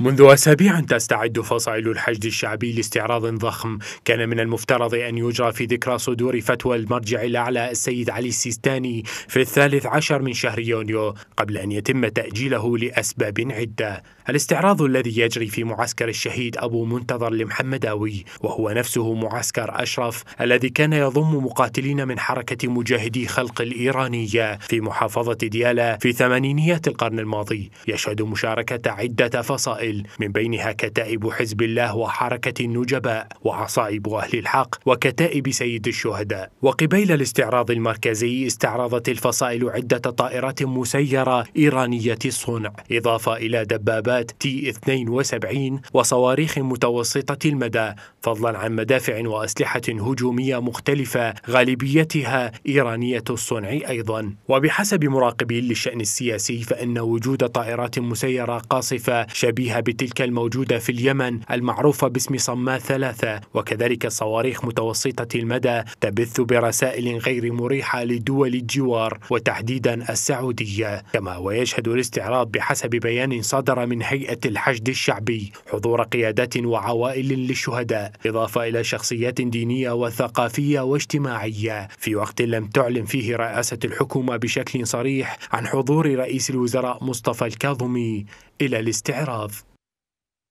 منذ أسابيع تستعد فصائل الحشد الشعبي لاستعراض ضخم كان من المفترض أن يجرى في ذكرى صدور فتوى المرجع الأعلى السيد علي السيستاني في الثالث عشر من شهر يونيو قبل أن يتم تأجيله لأسباب عدة الاستعراض الذي يجري في معسكر الشهيد أبو منتظر لمحمداوي وهو نفسه معسكر أشرف الذي كان يضم مقاتلين من حركة مجاهدي خلق الإيرانية في محافظة ديالى في ثمانينيات القرن الماضي يشهد مشاركة عدة فصائل الفصائل من بينها كتائب حزب الله وحركة النجباء وعصائب أهل الحق وكتائب سيد الشهداء وقبيل الاستعراض المركزي استعرضت الفصائل عدة طائرات مسيرة إيرانية الصنع إضافة إلى دبابات تي 72 وصواريخ متوسطة المدى فضلا عن مدافع وأسلحة هجومية مختلفة غالبيتها إيرانية الصنع أيضا وبحسب مراقبين للشأن السياسي فإن وجود طائرات مسيرة قاصفة شبيهة عليها بتلك الموجودة في اليمن المعروفة باسم صماة ثلاثة وكذلك صواريخ متوسطة المدى تبث برسائل غير مريحة لدول الجوار وتحديدا السعودية كما ويشهد الاستعراض بحسب بيان صدر من هيئة الحشد الشعبي حضور قيادات وعوائل للشهداء إضافة إلى شخصيات دينية وثقافية واجتماعية في وقت لم تعلن فيه رئاسة الحكومة بشكل صريح عن حضور رئيس الوزراء مصطفى الكاظمي إلى الاستعراض